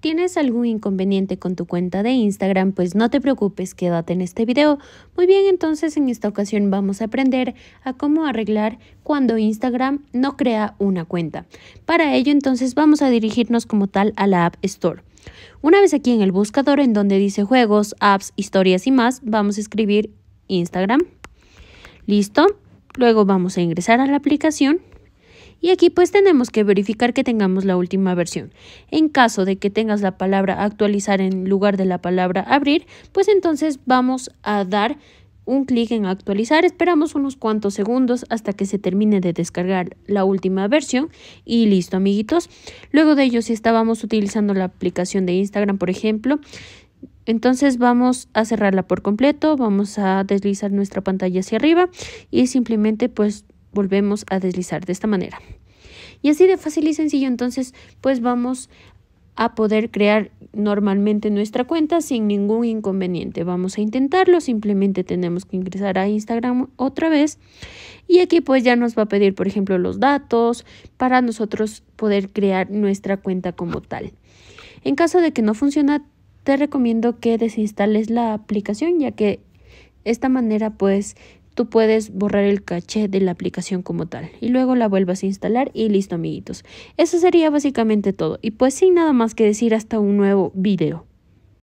¿Tienes algún inconveniente con tu cuenta de Instagram? Pues no te preocupes, quédate en este video. Muy bien, entonces en esta ocasión vamos a aprender a cómo arreglar cuando Instagram no crea una cuenta. Para ello entonces vamos a dirigirnos como tal a la App Store. Una vez aquí en el buscador en donde dice juegos, apps, historias y más, vamos a escribir Instagram. Listo. Luego vamos a ingresar a la aplicación. Y aquí pues tenemos que verificar que tengamos la última versión. En caso de que tengas la palabra actualizar en lugar de la palabra abrir, pues entonces vamos a dar un clic en actualizar, esperamos unos cuantos segundos hasta que se termine de descargar la última versión y listo amiguitos. Luego de ello si estábamos utilizando la aplicación de Instagram por ejemplo, entonces vamos a cerrarla por completo, vamos a deslizar nuestra pantalla hacia arriba y simplemente pues volvemos a deslizar de esta manera. Y así de fácil y sencillo, entonces, pues vamos a poder crear normalmente nuestra cuenta sin ningún inconveniente. Vamos a intentarlo, simplemente tenemos que ingresar a Instagram otra vez y aquí pues ya nos va a pedir, por ejemplo, los datos para nosotros poder crear nuestra cuenta como tal. En caso de que no funcione, te recomiendo que desinstales la aplicación ya que esta manera pues tú puedes borrar el caché de la aplicación como tal y luego la vuelvas a instalar y listo amiguitos. Eso sería básicamente todo y pues sin nada más que decir hasta un nuevo video.